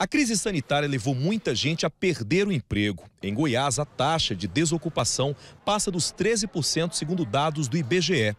A crise sanitária levou muita gente a perder o emprego. Em Goiás, a taxa de desocupação passa dos 13%, segundo dados do IBGE.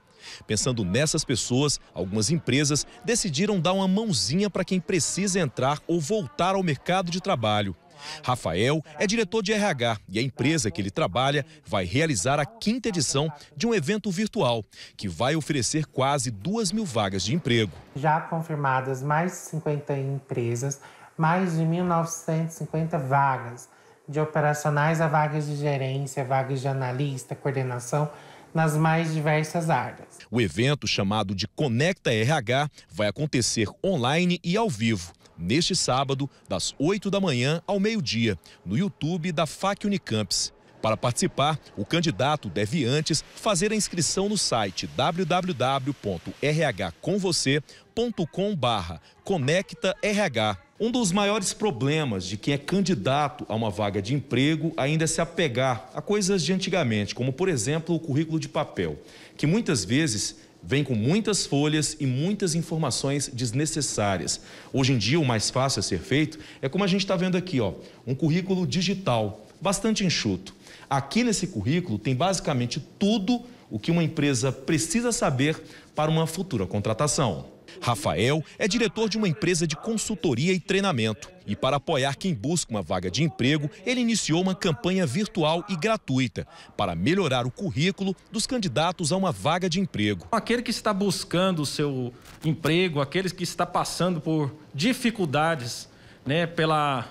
Pensando nessas pessoas, algumas empresas decidiram dar uma mãozinha para quem precisa entrar ou voltar ao mercado de trabalho. Rafael é diretor de RH e a empresa que ele trabalha vai realizar a quinta edição de um evento virtual que vai oferecer quase duas mil vagas de emprego. Já confirmadas mais de 50 empresas mais de 1.950 vagas, de operacionais a vagas de gerência, vagas de analista, coordenação, nas mais diversas áreas. O evento, chamado de Conecta RH, vai acontecer online e ao vivo. Neste sábado, das 8 da manhã ao meio-dia, no YouTube da FAC Unicamps. Para participar, o candidato deve antes fazer a inscrição no site www.rhcomvocê.com/conecta-rh um dos maiores problemas de quem é candidato a uma vaga de emprego ainda é se apegar a coisas de antigamente, como por exemplo o currículo de papel, que muitas vezes vem com muitas folhas e muitas informações desnecessárias. Hoje em dia, o mais fácil a ser feito é como a gente está vendo aqui, ó, um currículo digital, bastante enxuto. Aqui nesse currículo tem basicamente tudo o que uma empresa precisa saber para uma futura contratação. Rafael é diretor de uma empresa de consultoria e treinamento. E para apoiar quem busca uma vaga de emprego, ele iniciou uma campanha virtual e gratuita para melhorar o currículo dos candidatos a uma vaga de emprego. Aquele que está buscando o seu emprego, aquele que está passando por dificuldades, né, pela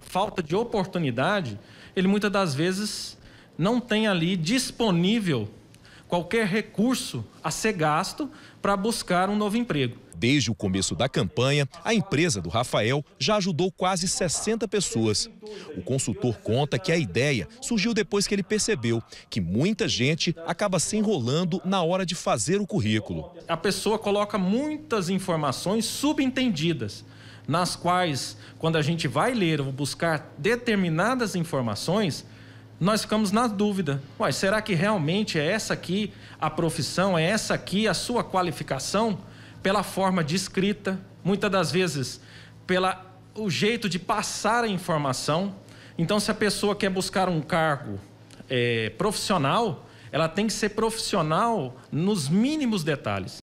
falta de oportunidade, ele muitas das vezes não tem ali disponível qualquer recurso a ser gasto para buscar um novo emprego. Desde o começo da campanha, a empresa do Rafael já ajudou quase 60 pessoas. O consultor conta que a ideia surgiu depois que ele percebeu que muita gente acaba se enrolando na hora de fazer o currículo. A pessoa coloca muitas informações subentendidas, nas quais, quando a gente vai ler ou buscar determinadas informações, nós ficamos na dúvida. Uai, será que realmente é essa aqui a profissão, é essa aqui a sua qualificação? Pela forma de escrita, muitas das vezes pela o jeito de passar a informação. Então, se a pessoa quer buscar um cargo é, profissional, ela tem que ser profissional nos mínimos detalhes.